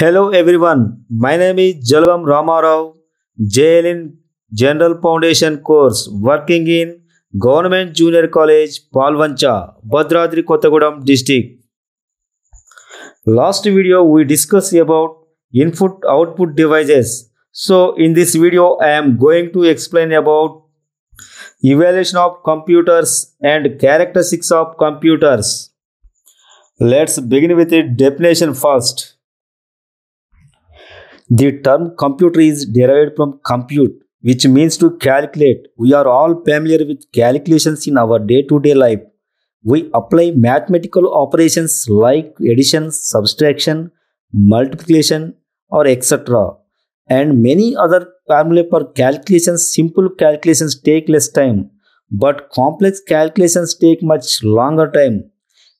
Hello everyone, my name is Jalvam Ramarao, JLN General Foundation course working in Government Junior College, Palvancha, Badradri Kottagudam district. Last video we discussed about input output devices. So in this video I am going to explain about evaluation of computers and characteristics of computers. Let's begin with the definition first. The term computer is derived from compute, which means to calculate. We are all familiar with calculations in our day to day life. We apply mathematical operations like addition, subtraction, multiplication, or etc. And many other formulae for calculations. Simple calculations take less time, but complex calculations take much longer time.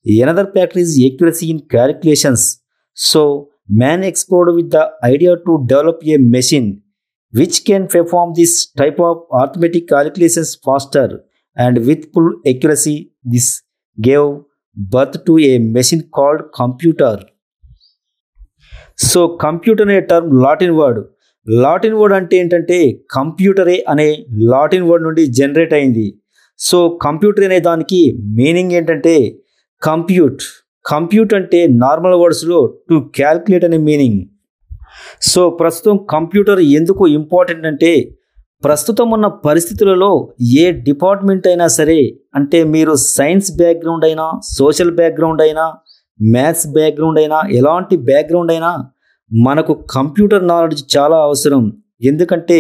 Another factor is accuracy in calculations. So, man explored with the idea to develop a machine which can perform this type of arithmetic calculations faster and with full accuracy. This gave birth to a machine called computer. So computer అనే term Latin word Latin word అంటే ఏంటంటే కంప్యూటరే అనే లాటిన్ word నుండి generate అయింది so computer అనే దానికి మీనింగ్ ఏంటంటే కంప్యూట్ కంప్యూట్ అంటే నార్మల్ వర్డ్స్లో టు క్యాల్కులేట్ అనే మీనింగ్ సో ప్రస్తుతం కంప్యూటర్ ఎందుకు ఇంపార్టెంట్ అంటే ప్రస్తుతం ఉన్న పరిస్థితులలో ఏ డిపార్ట్మెంట్ అయినా సరే అంటే మీరు సైన్స్ బ్యాక్గ్రౌండ్ అయినా సోషల్ బ్యాక్గ్రౌండ్ అయినా మ్యాథ్స్ బ్యాక్గ్రౌండ్ అయినా ఎలాంటి బ్యాక్గ్రౌండ్ అయినా మనకు కంప్యూటర్ నాలెడ్జ్ చాలా అవసరం ఎందుకంటే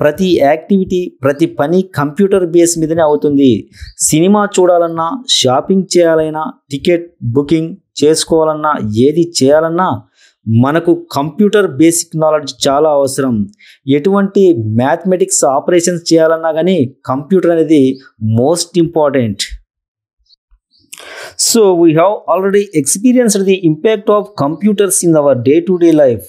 ప్రతి యాక్టివిటీ ప్రతి పని కంప్యూటర్ బేస్ మీదనే అవుతుంది సినిమా చూడాలన్నా షాపింగ్ చేయాలైనా టికెట్ బుకింగ్ చేసుకోవాలన్నా ఏది చేయాలన్నా మనకు కంప్యూటర్ బేసిక్ నాలెడ్జ్ చాలా అవసరం ఎటువంటి మ్యాథమెటిక్స్ ఆపరేషన్స్ చేయాలన్నా కానీ కంప్యూటర్ అనేది most important so we have already experienced the impact of computers in our day to day life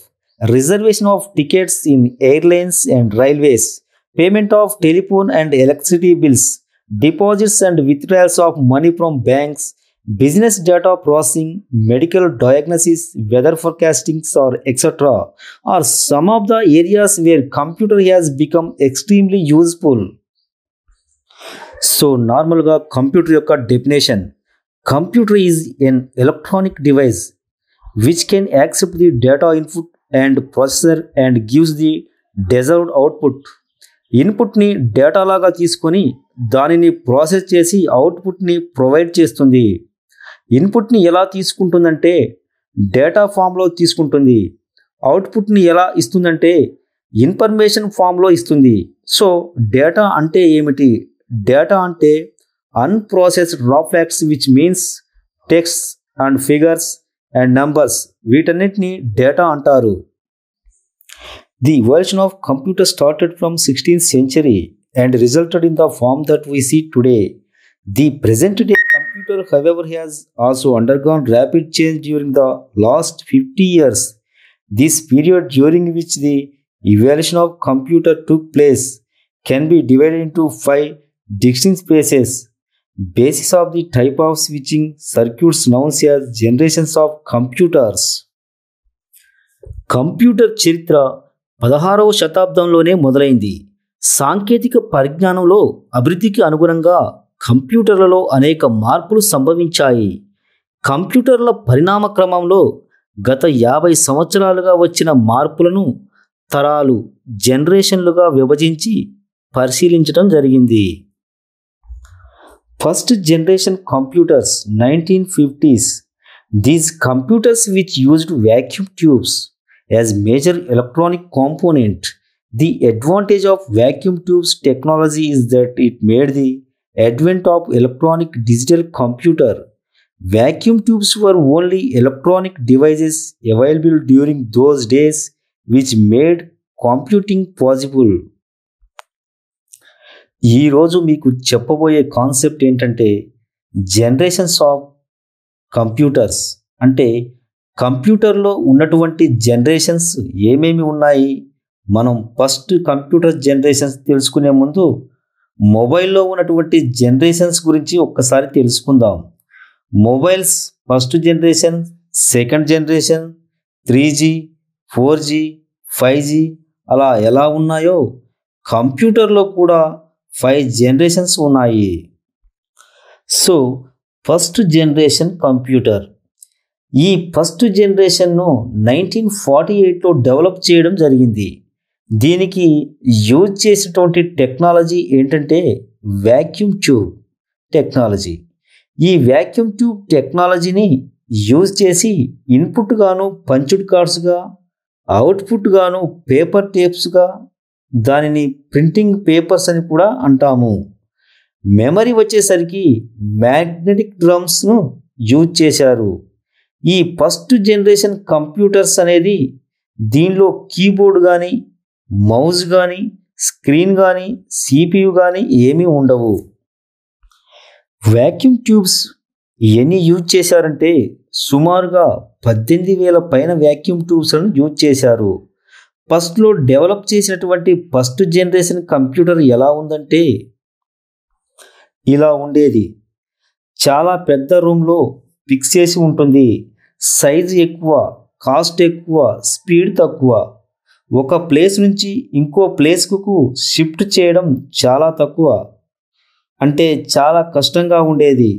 reservation of tickets in airlines and railways, payment of telephone and electricity bills, deposits and withdrawals of money from banks, business data processing, medical diagnosis, weather forecastings or etc. are some of the areas where computer has become extremely useful. normal నార్మల్గా computer యొక్క definition: Computer is an electronic device which can accept the data input. And processor and gives the deserved output ఇన్పుట్ని data లాగా తీసుకొని దానిని process చేసి అవుట్పుట్ని provide చేస్తుంది ఇన్పుట్ని ఎలా తీసుకుంటుందంటే data ఫామ్లో తీసుకుంటుంది అవుట్పుట్ని ఎలా ఇస్తుందంటే ఇన్ఫర్మేషన్ ఫామ్లో ఇస్తుంది సో డేటా అంటే ఏమిటి డేటా అంటే unprocessed raw facts which means text and figures and numbers వీటన్నిటిని డేటా అంటారు the evolution of computer started from sixteenth century and resulted in the form that we see today the present day computer, however, has also undergone rapid change during the last 50 years. This period during which the evolution of computer took place can be divided into five distinct phases. Basis of the type of switching circuits known as generations of computers computer చరిత్ర పదహారవ శతాబ్దంలోనే మొదలైంది సాంకేతిక పరిజ్ఞానంలో అభివృద్ధికి అనుగుణంగా కంప్యూటర్లలో అనేక మార్పులు సంభవించాయి కంప్యూటర్ల పరిణామ క్రమంలో గత యాభై సంవత్సరాలుగా వచ్చిన మార్పులను తరాలు జనరేషన్లుగా విభజించి పరిశీలించడం జరిగింది first generation computers 1950s these computers which used vacuum tubes as major electronic component the advantage of vacuum tubes technology is that it made the advent of electronic digital computer. Vacuum tubes were only electronic devices available during those days which made computing possible. ఈరోజు మీకు చెప్పబోయే concept ఏంటంటే generations of computers అంటే కంప్యూటర్లో ఉన్నటువంటి generations ఏమేమి ఉన్నాయి మనం ఫస్ట్ కంప్యూటర్ జనరేషన్స్ తెలుసుకునే ముందు మొబైల్లో ఉన్నటువంటి జనరేషన్స్ గురించి ఒక్కసారి తెలుసుకుందాం mobiles first generation second generation three G four G five G అలా ఎలా ఉన్నాయో కంప్యూటర్లో కూడా ఫైవ్ జనరేషన్స్ ఉన్నాయి సో ఫస్ట్ జనరేషన్ కంప్యూటర్ ఈ ఫస్ట్ జనరేషన్ను నైన్టీన్ ఫార్టీ ఎయిట్లో డెవలప్ చేయడం జరిగింది దీనికి యూజ్ చేసినటువంటి టెక్నాలజీ ఏంటంటే వ్యాక్యూమ్ ట్యూబ్ టెక్నాలజీ ఈ వ్యాక్యూమ్ ట్యూబ్ టెక్నాలజీని యూజ్ చేసి ఇన్పుట్ గాను పంచుడ్ కార్డ్స్గా అవుట్పుట్ గాను పేపర్ టేప్స్గా దానిని ప్రింటింగ్ పేపర్స్ అని కూడా అంటాము మెమరీ వచ్చేసరికి మ్యాగ్నెటిక్ డ్రమ్స్ను యూజ్ చేశారు ఈ ఫస్ట్ జనరేషన్ కంప్యూటర్స్ అనేది దీనిలో కీబోర్డ్ కానీ మౌస్ కానీ స్క్రీన్ కానీ సిపియు కానీ ఏమీ ఉండవు వ్యాక్యూమ్ ట్యూబ్స్ ఎన్ని యూజ్ చేశారంటే సుమారుగా పద్దెనిమిది వేల పైన వ్యాక్యూమ్ ట్యూబ్స్లను యూజ్ చేశారు ఫస్ట్లో డెవలప్ చేసినటువంటి ఫస్ట్ జనరేషన్ కంప్యూటర్ ఎలా ఉందంటే ఇలా ఉండేది చాలా పెద్ద రూమ్లో ఫిక్స్ చేసి ఉంటుంది సైజ్ ఎక్కువ కాస్ట్ ఎక్కువ స్పీడ్ తక్కువ ఒక ప్లేస్ నుంచి ఇంకో ప్లేస్కు షిఫ్ట్ చేయడం చాలా తక్కువ అంటే చాలా కష్టంగా ఉండేది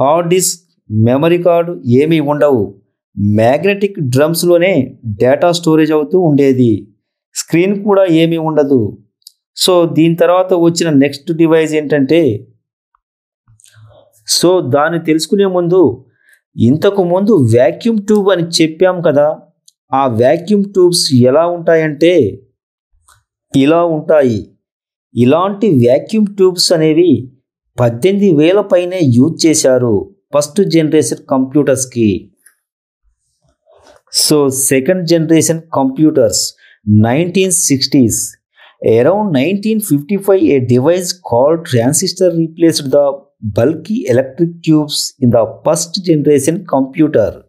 హార్డ్ డిస్క్ మెమరీ కార్డు ఏమీ ఉండవు మ్యాగ్నెటిక్ డ్రమ్స్లోనే డేటా స్టోరేజ్ అవుతూ ఉండేది స్క్రీన్ కూడా ఏమీ ఉండదు సో దీని తర్వాత వచ్చిన నెక్స్ట్ డివైస్ ఏంటంటే సో దాన్ని తెలుసుకునే ముందు ఇంతకు ముందు వ్యాక్యూమ్ ట్యూబ్ అని చెప్పాం కదా ఆ వ్యాక్యూమ్ ట్యూబ్స్ ఎలా ఉంటాయంటే ఇలా ఉంటాయి ఇలాంటి వ్యాక్యూమ్ ట్యూబ్స్ అనేవి పద్దెనిమిది వేల పైనే యూజ్ చేశారు ఫస్ట్ జనరేషన్ కంప్యూటర్స్కి So second generation computers 1960s around 1955 a device called transistor replaced the bulky electric tubes in the first generation computer.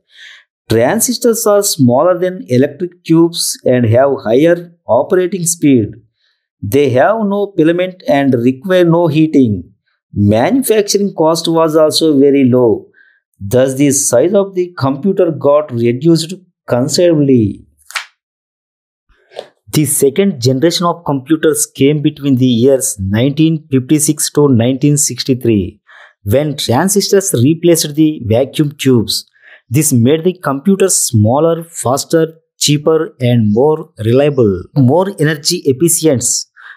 Transistors are smaller than electric tubes and have higher operating speed. They have no filament and require no heating. Manufacturing cost was also very low. Thus, the size of the computer got reduced considerably. The second generation of computers came between the years 1956 to 1963 when transistors replaced the vacuum tubes. This made the computers smaller, faster, cheaper, and more reliable, more energy efficient.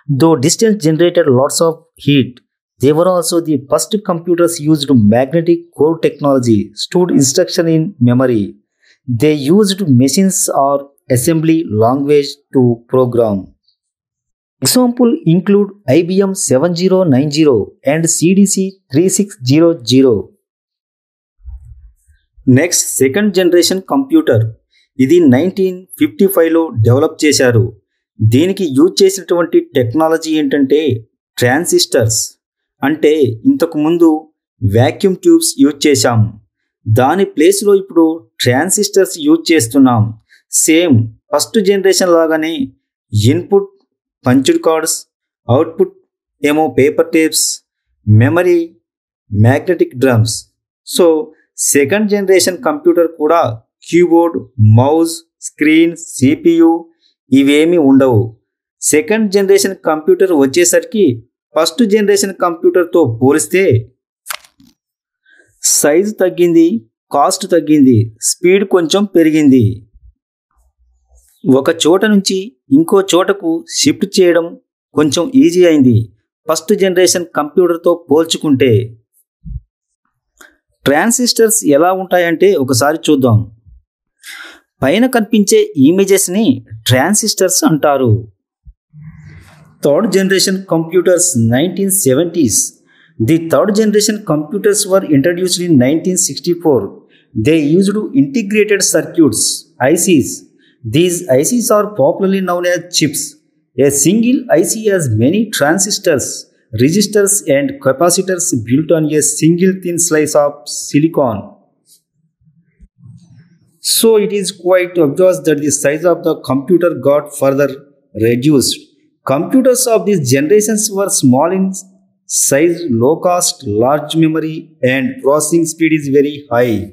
Though distance generated lots of heat, they were also the first computers used magnetic core technology, stored instruction in memory, they used machines or assembly language to program example include assembly seven zero nine zero and IBM three six zero zero next second generation computer ఇది nineteen fifty ఫైవ్లో develop చేశారు దీనికి use చేసినటువంటి technology ఏంటంటే transistors అంటే ఇంతకుముందు vacuum tubes use చేశాం దాని ప్లేస్లో ఇప్పుడు ట్రాన్సిస్టర్స్ యూజ్ చేస్తున్నాం సేమ్ ఫస్ట్ జనరేషన్ లాగానే ఇన్పుట్ పంచుడ్ కార్డ్స్ అవుట్పుట్ ఏమో paper tapes memory magnetic drums so second generation computer కూడా కీబోర్డ్ మౌజ్ స్క్రీన్ సిపియు ఇవేమీ ఉండవు సెకండ్ జనరేషన్ కంప్యూటర్ వచ్చేసరికి ఫస్ట్ జనరేషన్ కంప్యూటర్తో పోలిస్తే సైజు తగ్గింది కాస్ట్ తగ్గింది స్పీడ్ కొంచెం పెరిగింది ఒక చోట నుంచి ఇంకో చోటకు షిఫ్ట్ చేయడం కొంచెం ఈజీ అయింది ఫస్ట్ జనరేషన్ కంప్యూటర్తో పోల్చుకుంటే ట్రాన్సిస్టర్స్ ఎలా ఉంటాయంటే ఒకసారి చూద్దాం పైన కనిపించే ఇమేజెస్ని ట్రాన్సిస్టర్స్ అంటారు third generation computers nineteen seventies The third generation computers were introduced in 1964. They used integrated circuits, ICs. These ICs are popularly known as chips. A single IC has many transistors, resistors and capacitors built on a single thin slice of silicon. So it is quite obvious that the size of the computer got further reduced. Computers of these generations were small in size low cost, large memory and processing speed is very high.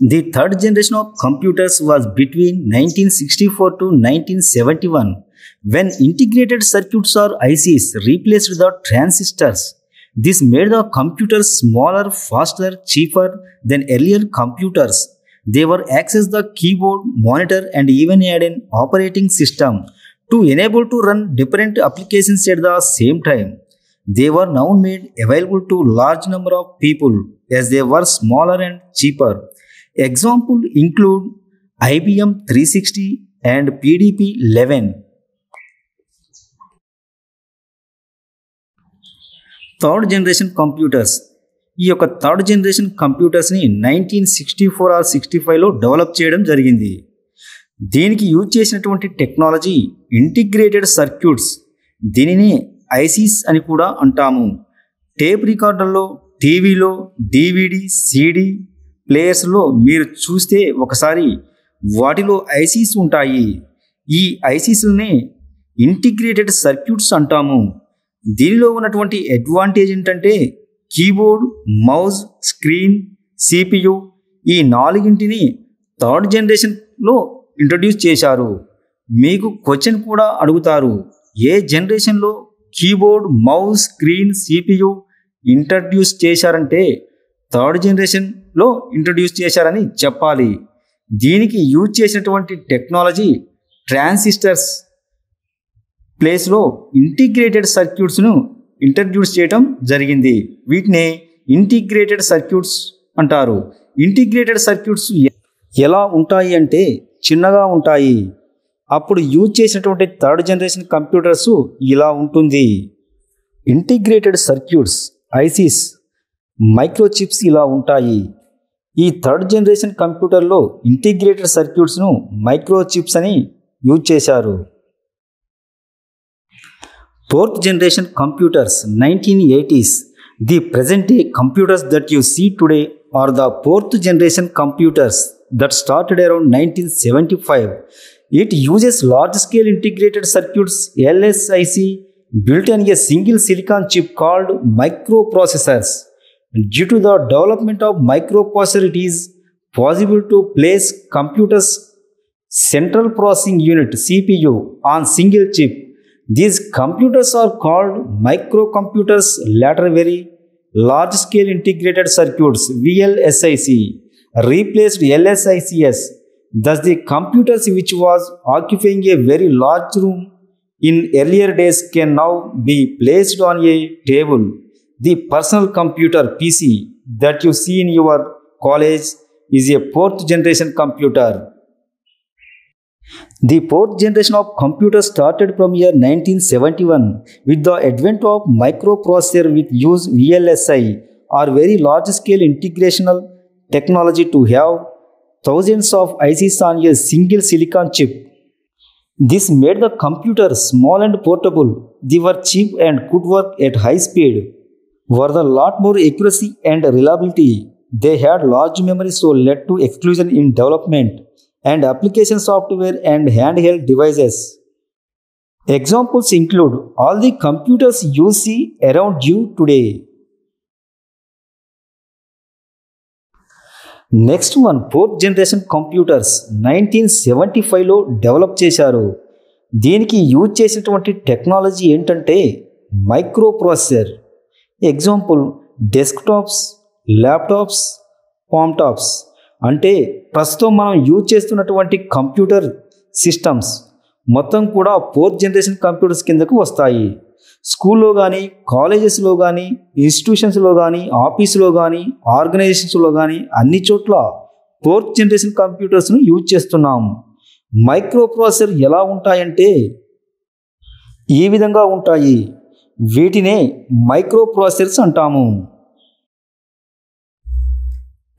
The third generation of computers was between 1964 to 1971 when integrated circuits or ICs replaced the transistors. This made the computers smaller, faster, cheaper than earlier computers. They were access the keyboard, monitor and even had an operating system to enable to run different applications at the same time. They were now made available to large number of people as they were smaller and cheaper. Example include IBM 360 and PDP 11. Third generation computers ఈ యొక్క third generation కంప్యూటర్స్ని nineteen sixty four or sixty ఫైవ్లో develop చేయడం జరిగింది దీనికి use చేసినటువంటి technology integrated circuits దీనిని ICs అని కూడా అంటాము టేప్ రికార్డర్లో టీవీలో డీవీడీ సిడి ప్లేయర్స్లో మీరు చూస్తే ఒకసారి వాటిలో ఐసీస్ ఉంటాయి ఈ ఐసీస్ని ఇంటిగ్రేటెడ్ సర్క్యూట్స్ అంటాము దీనిలో ఉన్నటువంటి అడ్వాంటేజ్ ఏంటంటే కీబోర్డ్ మౌజ్ స్క్రీన్ సిపియు ఈ నాలుగింటిని థర్డ్ జనరేషన్లో ఇంట్రడ్యూస్ చేశారు మీకు క్వశ్చన్ కూడా అడుగుతారు ఏ జనరేషన్లో keyboard mouse screen CPU introduce చేశారంటే థర్డ్ జనరేషన్లో ఇంట్రడ్యూస్ చేశారని చెప్పాలి దీనికి యూజ్ చేసినటువంటి టెక్నాలజీ ట్రాన్సిస్టర్స్ ప్లేస్లో ఇంటిగ్రేటెడ్ సర్క్యూట్స్ను ఇంట్రడ్యూస్ చేయటం జరిగింది వీటిని ఇంటిగ్రేటెడ్ సర్క్యూట్స్ అంటారు ఇంటిగ్రేటెడ్ సర్క్యూట్స్ ఎలా ఉంటాయి అంటే చిన్నగా ఉంటాయి అప్పుడు యూజ్ చేసినటువంటి థర్డ్ జనరేషన్ కంప్యూటర్స్ ఇలా ఉంటుంది ఇంటిగ్రేటెడ్ సర్క్యూట్స్ ఐసీస్ మైక్రోచిప్స్ ఇలా ఉంటాయి ఈ థర్డ్ జనరేషన్ కంప్యూటర్లో ఇంటిగ్రేటెడ్ సర్క్యూట్స్ను మైక్రోచిప్స్ అని యూజ్ చేశారు fourth generation computers nineteen eighties the present day computers that you see today are the fourth generation computers that started around 1975. It uses large-scale integrated circuits LSIC built on a single silicon chip called microprocessors. due to the development of microprocessor, it is possible to place computers central processing unit CPU on single chip. These computers are called microcomputers later very large scale integrated circuits VLSIC replaced LSICS. Thus, the computers which was occupying a very large room in earlier days can now be placed on a table. The personal computer PC that you see in your college is a fourth generation computer. The fourth generation of computers started from year 1971 with the advent of microprocessor with use VLSI or very large scale integrational technology to have thousands of ICs on a single silicon chip. This made the computer small and portable. They were cheap and could work at high speed. Were a lot more accuracy and reliability. They had large memory so led to exclusion in development and application software and handheld devices. Examples include all the computers you see around you today. Next one fourth generation computers nineteen seventy ఫైవ్లో develop చేశారు దీనికి use చేసినటువంటి technology ఏంటంటే microprocessor example desktops laptops palmtops అంటే ప్రస్తుతం మనం use చేస్తున్నటువంటి computer systems మొత్తం కూడా ఫోర్త్ జనరేషన్ కంప్యూటర్స్ కిందకు వస్తాయి స్కూల్లో కానీ కాలేజెస్లో కానీ ఇన్స్టిట్యూషన్స్లో కానీ ఆఫీసులో కానీ ఆర్గనైజేషన్స్లో కానీ అన్ని చోట్ల ఫోర్త్ జనరేషన్ కంప్యూటర్స్ను యూజ్ చేస్తున్నాం మైక్రో ప్రాసెసర్ ఎలా ఉంటాయంటే ఈ విధంగా ఉంటాయి వీటినే మైక్రో ప్రాసెసర్స్ అంటాము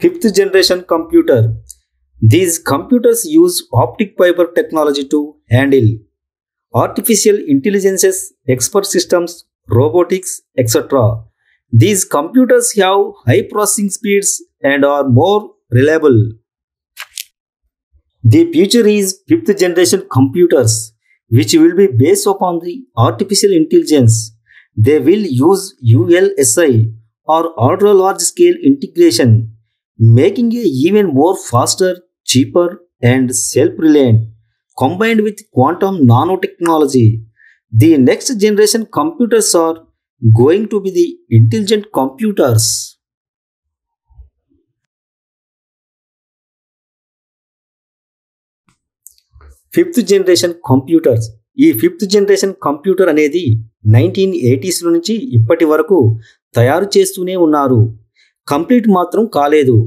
fifth generation computer these computers use optic fibre technology to handle artificial intelligences, expert systems, robotics, etc. These computers have high processing speeds and are more reliable. The future is fifth generation computers, which will be based upon the artificial intelligence. They will use ULSI or ultra large scale integration, making it even more faster, cheaper, and self reliant. combined with quantum nanotechnology, the next generation computers are going to be the intelligent computers. Fifth generation computers ఈ fifth generation computer అనేది nineteen ఎయిటీస్లో నుంచి ఇప్పటి వరకు తయారు చేస్తూనే ఉన్నారు complete మాత్రం కాలేదు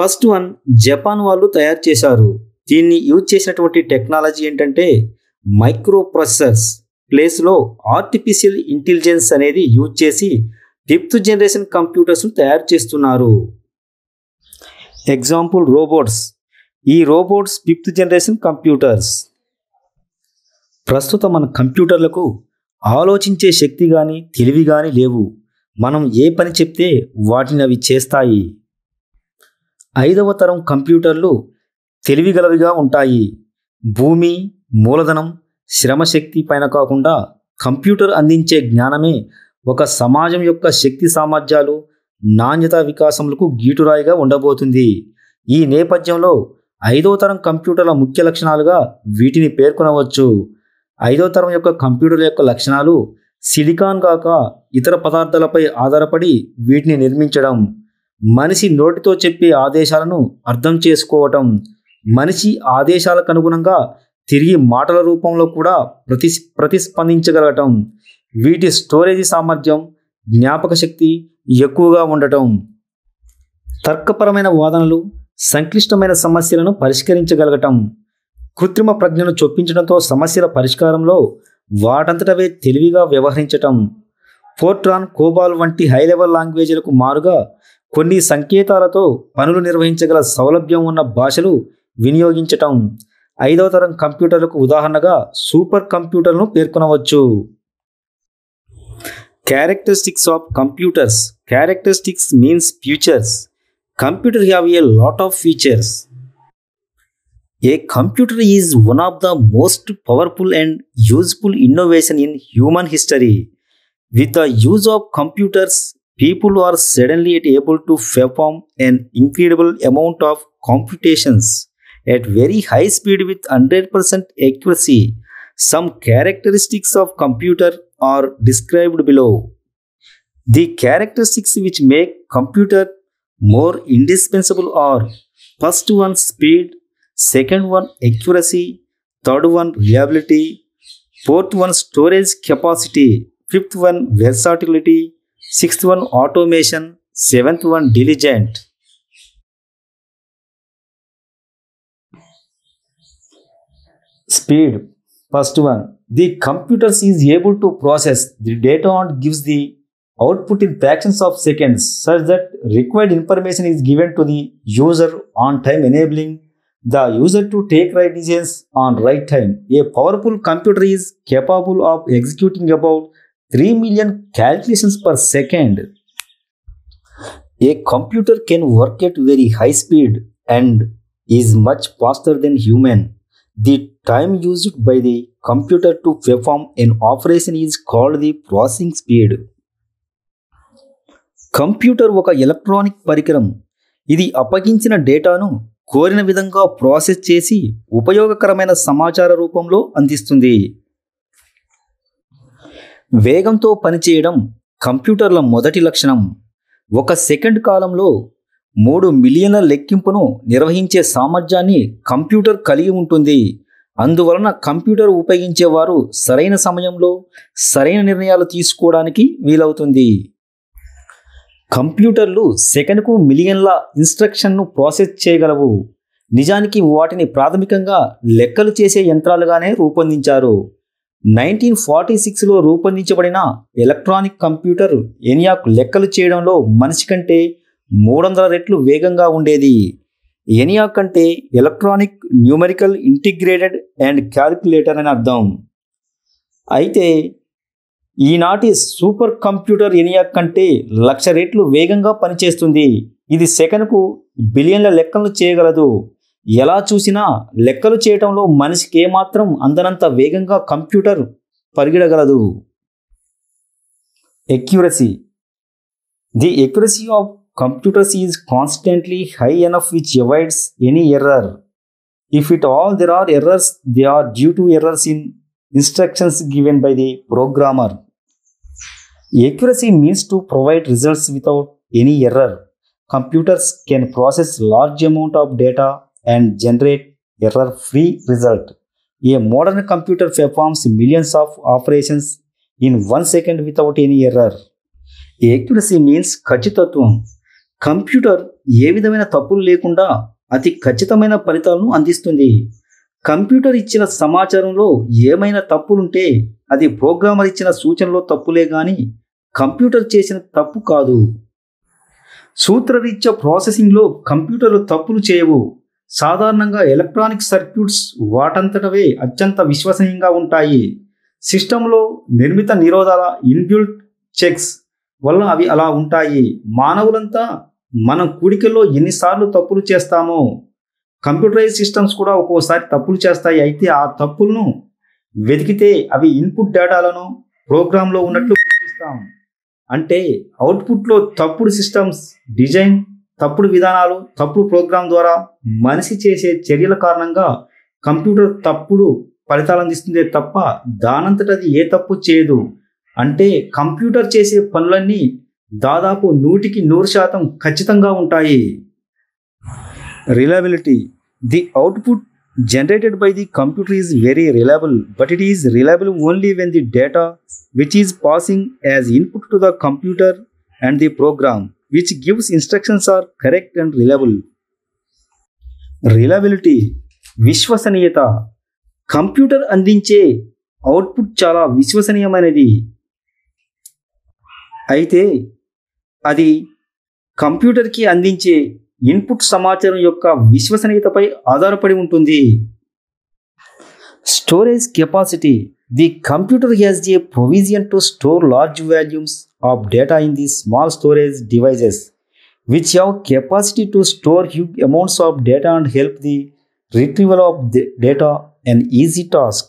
ఫస్ట్ వన్ జపాన్ వాళ్ళు తయారు చేశారు దీన్ని యూజ్ చేసినటువంటి టెక్నాలజీ ఏంటంటే మైక్రో ప్రాసెసర్స్ ప్లేస్లో ఆర్టిఫిషియల్ ఇంటెలిజెన్స్ అనేది యూజ్ చేసి ఫిఫ్త్ జనరేషన్ కంప్యూటర్స్ను తయారు చేస్తున్నారు ఎగ్జాంపుల్ రోబోట్స్ ఈ రోబోట్స్ ఫిఫ్త్ జనరేషన్ కంప్యూటర్స్ ప్రస్తుతం మన కంప్యూటర్లకు ఆలోచించే శక్తి కానీ తెలివి కానీ లేవు మనం ఏ పని చెప్తే వాటిని అవి చేస్తాయి ఐదవ తరం కంప్యూటర్లు తెలివిగలవిగా ఉంటాయి భూమి మూలధనం శ్రమశక్తి పైన కాకుండా కంప్యూటర్ అందించే జ్ఞానమే ఒక సమాజం యొక్క శక్తి సామర్థ్యాలు నాణ్యత వికాసములకు గీటురాయిగా ఉండబోతుంది ఈ నేపథ్యంలో ఐదో తరం కంప్యూటర్ల ముఖ్య లక్షణాలుగా వీటిని పేర్కొనవచ్చు ఐదో తరం యొక్క కంప్యూటర్ల యొక్క లక్షణాలు సిలికాన్ కాక ఇతర పదార్థాలపై ఆధారపడి వీటిని నిర్మించడం మనిషి నోటితో చెప్పే ఆదేశాలను అర్థం చేసుకోవటం మనిషి ఆదేశాలకు అనుగుణంగా తిరిగి మాటల రూపంలో కూడా ప్రతి ప్రతిస్పందించగలగటం వీటి స్టోరేజీ సామర్థ్యం జ్ఞాపక శక్తి ఎక్కువగా ఉండటం తర్కపరమైన వాదనలు సంక్లిష్టమైన సమస్యలను పరిష్కరించగలగటం కృత్రిమ ప్రజ్ఞను చొప్పించడంతో సమస్యల పరిష్కారంలో వాటంతటవే తెలివిగా వ్యవహరించటం ఫోర్ట్రాన్ కోబాల్ వంటి హై లెవెల్ లాంగ్వేజీలకు మారుగా కొన్ని సంకేతాలతో పనులు నిర్వహించగల సౌలభ్యం ఉన్న భాషలు వినియోగించటం ఐదవ తరం కంప్యూటర్లకు ఉదాహరణగా సూపర్ కంప్యూటర్లను పేర్కొనవచ్చు characteristics of computers characteristics means futures computer have a lot of features a computer is one of the most powerful and useful innovation in human history with the use of computers people are suddenly at able to perform an incredible amount of computations at very high speed with 100% accuracy. Some characteristics of computer are described below. The characteristics which make computer more indispensable are first one speed, second one accuracy, third one reliability, fourth one storage capacity, fifth one versatility, sixth one automation, seventh one diligent. speed. First one, the computer is able to process the data and gives the output in fractions of seconds such that required information is given to the user on time enabling the user to take right decisions on right time. A powerful computer is capable of executing about 3 million calculations per second. A computer can work at very high speed and is much faster than human. The time used by the computer to perform an operation is called the processing speed computer ఒక electronic పరికరం ఇది అప్పగించిన డేటాను కోరిన విధంగా process చేసి ఉపయోగకరమైన సమాచార రూపంలో అందిస్తుంది వేగంతో పనిచేయడం కంప్యూటర్ల మొదటి లక్షణం ఒక సెకండ్ కాలంలో మూడు మిలియన్ల లెక్కింపును నిర్వహించే సామర్థ్యాన్ని కంప్యూటర్ కలిగి ఉంటుంది అందువలన కంప్యూటర్ ఉపయోగించేవారు సరైన సమయంలో సరైన నిర్ణయాలు తీసుకోవడానికి వీలవుతుంది కంప్యూటర్లు సెకండ్కు మిలియన్ల ఇన్స్ట్రక్షన్ను ప్రాసెస్ చేయగలవు నిజానికి వాటిని ప్రాథమికంగా లెక్కలు చేసే యంత్రాలుగానే రూపొందించారు నైన్టీన్ ఫార్టీ సిక్స్లో రూపొందించబడిన ఎలక్ట్రానిక్ కంప్యూటర్ ఎనియాక్ లెక్కలు చేయడంలో మనిషి కంటే మూడు వందల రెట్లు వేగంగా ఉండేది ఎనియాక్ అంటే electronic numerical integrated and calculator అని అర్థం అయితే ఈనాటి సూపర్ కంప్యూటర్ ఎనియాక్ కంటే లక్ష రేట్లు వేగంగా పనిచేస్తుంది ఇది సెకనుకు బిలియన్ల లెక్కలు చేయగలదు ఎలా చూసినా లెక్కలు చేయటంలో మనిషికి ఏమాత్రం అందనంత వేగంగా కంప్యూటర్ పరిగెడగలదు accuracy the accuracy of computers is constantly high enough which avoids any error. If at all there are errors, they are due to errors in instructions given by the programmer. Accuracy means to provide results without any error. Computers can process large amount of data and generate error-free result. A modern computer performs millions of operations in one second without any error. Accuracy means ఖచ్చితత్వం computer ఏ విధమైన తప్పులు లేకుండా అతి ఖచ్చితమైన ఫలితాలను అందిస్తుంది computer ఇచ్చిన సమాచారంలో ఏమైనా తప్పులుంటే అది ప్రోగ్రామర్ ఇచ్చిన సూచనలో తప్పులే కానీ కంప్యూటర్ చేసిన తప్పు కాదు సూత్రరీత్యా ప్రాసెసింగ్లో కంప్యూటర్లు తప్పులు చేయవు సాధారణంగా ఎలక్ట్రానిక్ సర్క్యూట్స్ వాటంతటవే అత్యంత విశ్వసనీయంగా ఉంటాయి సిస్టంలో నిర్మిత నిరోధాల ఇన్బిల్ట్ చెక్స్ వల్ల అవి అలా ఉంటాయి మానవులంతా మనం కూడికల్లో ఎన్నిసార్లు తప్పులు చేస్తామో కంప్యూటరైజ్ సిస్టమ్స్ కూడా ఒక్కోసారి తప్పులు చేస్తాయి అయితే ఆ తప్పులను వెతికితే అవి ఇన్పుట్ డేటాలను ప్రోగ్రాంలో ఉన్నట్లు గుర్తిస్తాం అంటే అవుట్పుట్లో తప్పుడు సిస్టమ్స్ డిజైన్ తప్పుడు విధానాలు తప్పుడు ప్రోగ్రాం ద్వారా మనిషి చేసే చర్యల కారణంగా కంప్యూటర్ తప్పుడు ఫలితాలు అందిస్తుందే తప్ప దానంతటది ఏ తప్పు చేయదు అంటే కంప్యూటర్ చేసే పనులన్నీ దాదాపు నూటికి నూరు శాతం ఖచ్చితంగా ఉంటాయి reliability the output generated by the computer is very reliable but it is reliable only when the data which is passing as input to the computer and the program which gives instructions are correct and reliable reliability విశ్వసనీయత computer అందించే output చాలా విశ్వసనీయమైనది అయితే అది కంప్యూటర్కి అందించే input సమాచారం యొక్క విశ్వసనీయతపై ఆధారపడి ఉంటుంది storage capacity the computer has the provision to store large volumes of data in the small storage devices which have capacity to store huge amounts of data and help the retrieval of data an easy task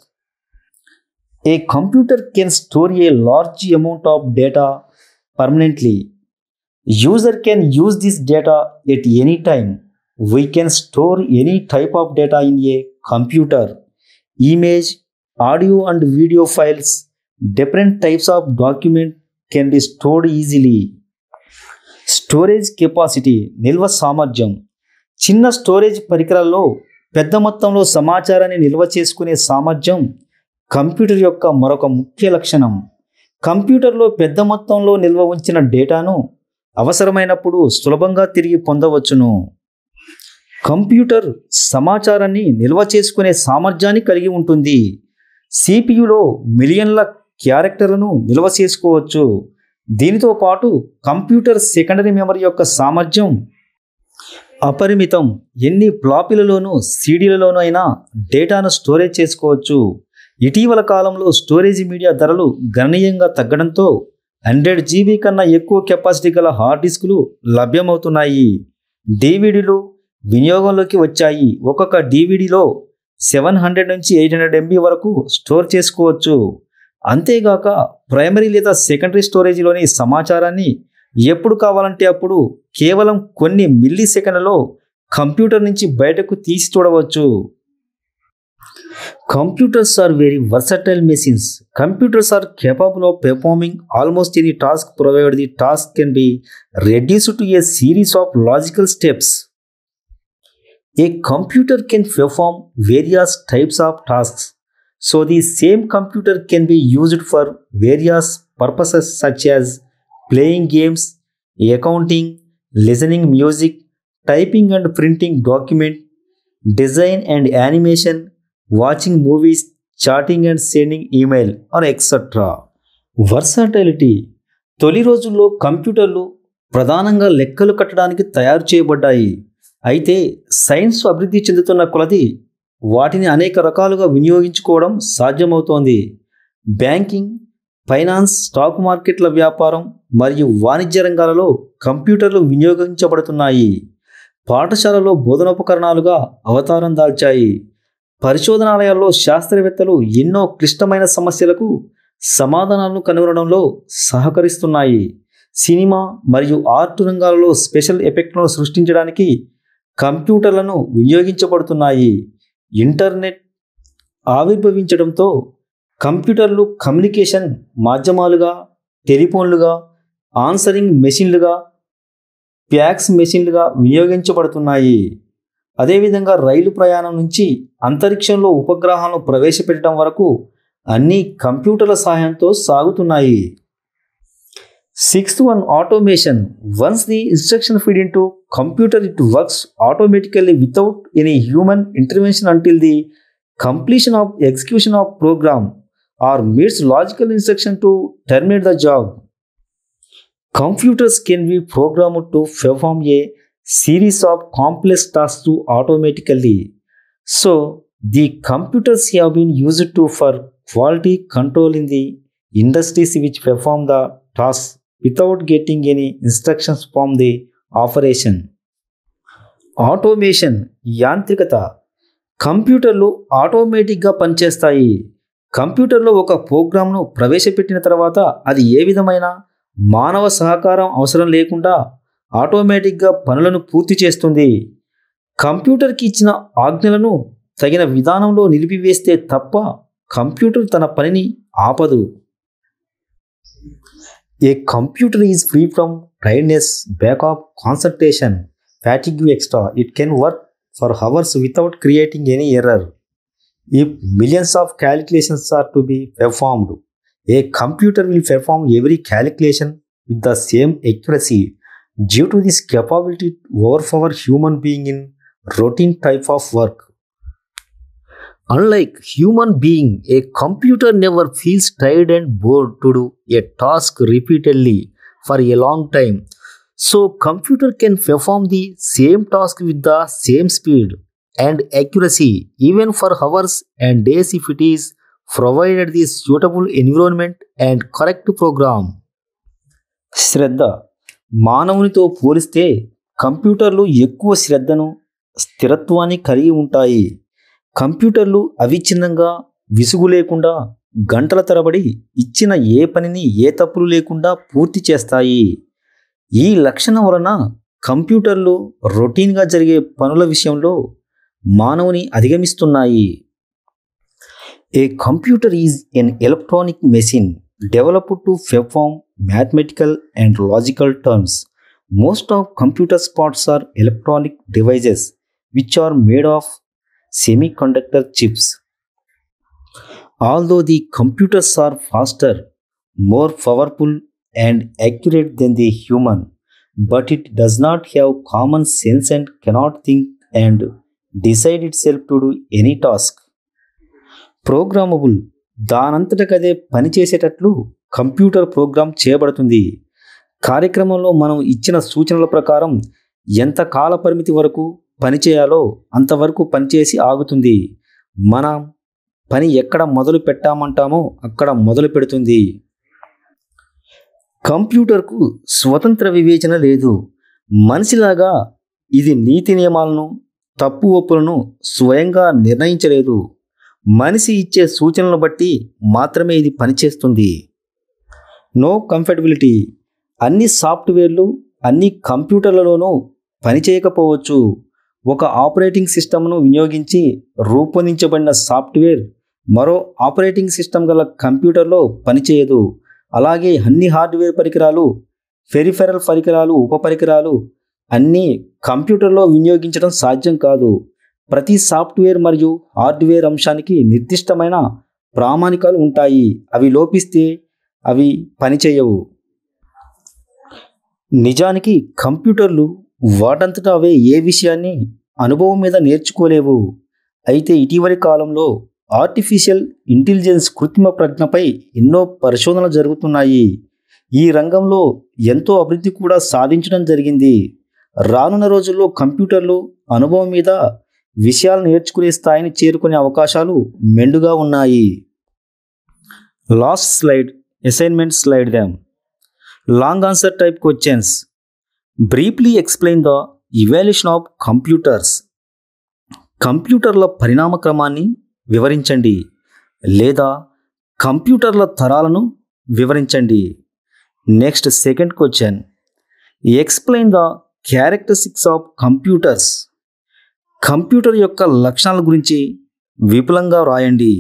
a computer can store a large amount of data permanently user can use this data at any time we can store any type of data in a computer image audio and video files different types of document can be stored easily storage capacity నిల్వ సామర్థ్యం చిన్న storage పరికరాల్లో పెద్ద మొత్తంలో సమాచారాన్ని నిల్వ చేసుకునే సామర్థ్యం కంప్యూటర్ యొక్క మరొక ముఖ్య లక్షణం కంప్యూటర్లో పెద్ద మొత్తంలో నిల్వ ఉంచిన డేటాను అవసరమైనప్పుడు సులభంగా తిరిగి పొందవచ్చును కంప్యూటర్ సమాచారాన్ని నిల్వ చేసుకునే సామర్థ్యాన్ని కలిగి ఉంటుంది సిపియులో మిలియన్ల క్యారెక్టర్లను నిల్వ చేసుకోవచ్చు దీనితో పాటు కంప్యూటర్ సెకండరీ మెమరీ యొక్క సామర్థ్యం అపరిమితం ఎన్ని ఫ్లాపీలలోనూ సీడీలలోనూ అయినా డేటాను స్టోరేజ్ చేసుకోవచ్చు ఇటీవల కాలంలో స్టోరేజీ మీడియా ధరలు గణనీయంగా తగ్గడంతో హండ్రెడ్ జీబీ కన్నా ఎక్కువ కెపాసిటీ గల హార్డ్ డిస్కులు లభ్యమవుతున్నాయి డీవీడీలు వినియోగంలోకి వచ్చాయి ఒక్కొక్క డీవీడీలో సెవెన్ హండ్రెడ్ నుంచి ఎయిట్ హండ్రెడ్ ఎంబీ వరకు స్టోర్ చేసుకోవచ్చు అంతేగాక ప్రైమరీ లేదా సెకండరీ స్టోరేజ్లోని సమాచారాన్ని ఎప్పుడు కావాలంటే అప్పుడు కేవలం కొన్ని మిల్లీ సెకండ్లలో కంప్యూటర్ నుంచి బయటకు తీసి చూడవచ్చు Computers are very versatile machines. Computers are capable of performing almost any task provided the task can be reduced to a series of logical steps. A computer can perform various types of tasks. So the same computer can be used for various purposes such as playing games, accounting, listening music, typing and printing document, design and animation, watching movies chatting and sending email or etcetera versatility తొలి రోజుల్లో కంప్యూటర్లు ప్రధానంగా లెక్కలు కట్టడానికి తయారు చేయబడ్డాయి అయితే science అభివృద్ధి చెందుతున్న కొలది వాటిని అనేక రకాలుగా వినియోగించుకోవడం సాధ్యమవుతోంది బ్యాంకింగ్ ఫైనాన్స్ స్టాక్ మార్కెట్ల వ్యాపారం మరియు వాణిజ్య రంగాలలో కంప్యూటర్లు వినియోగించబడుతున్నాయి పాఠశాలలో బోధనోపకరణాలుగా అవతారం దాల్చాయి పరిశోధనాలయాల్లో శాస్త్రవేత్తలు ఎన్నో క్లిష్టమైన సమస్యలకు సమాధానాలను కనుగొనడంలో సహకరిస్తున్నాయి సినిమా మరియు ఆర్ట్ రంగాలలో స్పెషల్ ఎఫెక్ట్లను సృష్టించడానికి కంప్యూటర్లను వినియోగించబడుతున్నాయి ఇంటర్నెట్ ఆవిర్భవించడంతో కంప్యూటర్లు కమ్యూనికేషన్ మాధ్యమాలుగా టెలిఫోన్లుగా ఆన్సరింగ్ మెషిన్లుగా ప్యాక్స్ మెషిన్లుగా వినియోగించబడుతున్నాయి అదేవిధంగా రైలు ప్రయాణం నుంచి అంతరిక్షంలో ఉపగ్రహాలను ప్రవేశపెట్టడం వరకు అన్ని కంప్యూటర్ల సహాయంతో సాగుతున్నాయి sixth one automation once the instruction feed into computer it works automatically without any human intervention until the completion of execution of program or meets logical instruction to terminate the job computers can be program to perform a series of complex task to automatically So the computers have been used to for quality control in the industries which perform the tasks without getting any instructions from the operation. Automation యాంత్రికత కంప్యూటర్లు ఆటోమేటిక్గా పనిచేస్తాయి కంప్యూటర్లో ఒక ప్రోగ్రామ్ను ప్రవేశపెట్టిన తర్వాత అది ఏ విధమైన మానవ సహకారం అవసరం లేకుండా ఆటోమేటిక్గా పనులను పూర్తి చేస్తుంది కంప్యూటర్కి ఇచ్చిన ఆజ్ఞలను తగిన విధానంలో నిలిపివేస్తే తప్ప కంప్యూటర్ తన పనిని ఆపదు a computer is free from tiredness backup concentration fatigue extra it can work for hours without creating any error ఈ millions of calculations are to be performed a computer will perform every calculation with the same accuracy due to this capability over power human being in routine type of work unlike human being a computer never feels tired and bored to do a task repeatedly for a long time so computer can perform the same task with the same speed and accuracy even for hours and days if it is provided the suitable environment and correct program శ్రద్ధ మానవునితో పోలిస్తే కంప్యూటర్లు ఎక్కువ శ్రద్ధను స్థిరత్వాన్ని కలిగి ఉంటాయి కంప్యూటర్లు అవిచ్ఛిన్నంగా విసుగు లేకుండా గంటల తరబడి ఇచ్చిన ఏ పనిని ఏ తప్పులు లేకుండా పూర్తి చేస్తాయి ఈ లక్షణం వలన కంప్యూటర్లు రొటీన్గా జరిగే పనుల విషయంలో మానవుని అధిగమిస్తున్నాయి a computer is an electronic machine developed to perform mathematical and logical terms most of computer spots are electronic devices which are made of semiconductor chips. Although the computers are faster, more powerful, and accurate than the human, but it does not have common sense and cannot think and decide itself to do any task. Programmable దానంతటకదే పనిచేసేటట్లు computer program చేయబడుతుంది కార్యక్రమంలో మనం ఇచ్చిన సూచనల ప్రకారం ఎంత కాల పరిమితి వరకు పనిచేయాలో అంతవరకు పనిచేసి ఆగుతుంది మనం పని ఎక్కడ మొదలు పెట్టామంటామో అక్కడ మొదలు పెడుతుంది కంప్యూటర్కు స్వతంత్ర వివేచన లేదు మనిషిలాగా ఇది నీతి నియమాలను తప్పు ఒప్పులను స్వయంగా నిర్ణయించలేదు మనిషి ఇచ్చే సూచనలను బట్టి మాత్రమే ఇది పనిచేస్తుంది నో కంఫర్టబిలిటీ అన్ని సాఫ్ట్వేర్లు అన్ని కంప్యూటర్లలోనూ పనిచేయకపోవచ్చు ఒక ఆపరేటింగ్ సిస్టమ్ను వినియోగించి రూపొందించబడిన సాఫ్ట్వేర్ మరో ఆపరేటింగ్ సిస్టమ్ గల కంప్యూటర్లో పనిచేయదు అలాగే అన్ని హార్డ్వేర్ పరికరాలు పెరిఫెరల్ పరికరాలు ఉప పరికరాలు అన్నీ కంప్యూటర్లో వినియోగించడం సాధ్యం కాదు ప్రతి సాఫ్ట్వేర్ మరియు హార్డ్వేర్ అంశానికి నిర్దిష్టమైన ప్రామాణికాలు ఉంటాయి అవి లోపిస్తే అవి పనిచేయవు నిజానికి కంప్యూటర్లు వాటంతటా అవే ఏ విషయాన్ని అనుభవం మీద నేర్చుకోలేవు అయితే ఇటీవలి కాలంలో ఆర్టిఫిషియల్ ఇంటెలిజెన్స్ కృత్రిమ ప్రజ్ఞపై ఎన్నో పరిశోధనలు జరుగుతున్నాయి ఈ రంగంలో ఎంతో అభివృద్ధి కూడా సాధించడం జరిగింది రానున్న రోజుల్లో కంప్యూటర్లు అనుభవం మీద విషయాలు నేర్చుకునే స్థాయిని చేరుకునే అవకాశాలు మెండుగా ఉన్నాయి last slide assignment slide them long answer type questions briefly explain the evolution of computers కంప్యూటర్ల పరిణామక్రమాన్ని వివరించండి లేదా కంప్యూటర్ల తరాలను వివరించండి next second question explain the characteristics of computers computer యొక్క లక్షణాల గురించి విపులంగా వ్రాయండి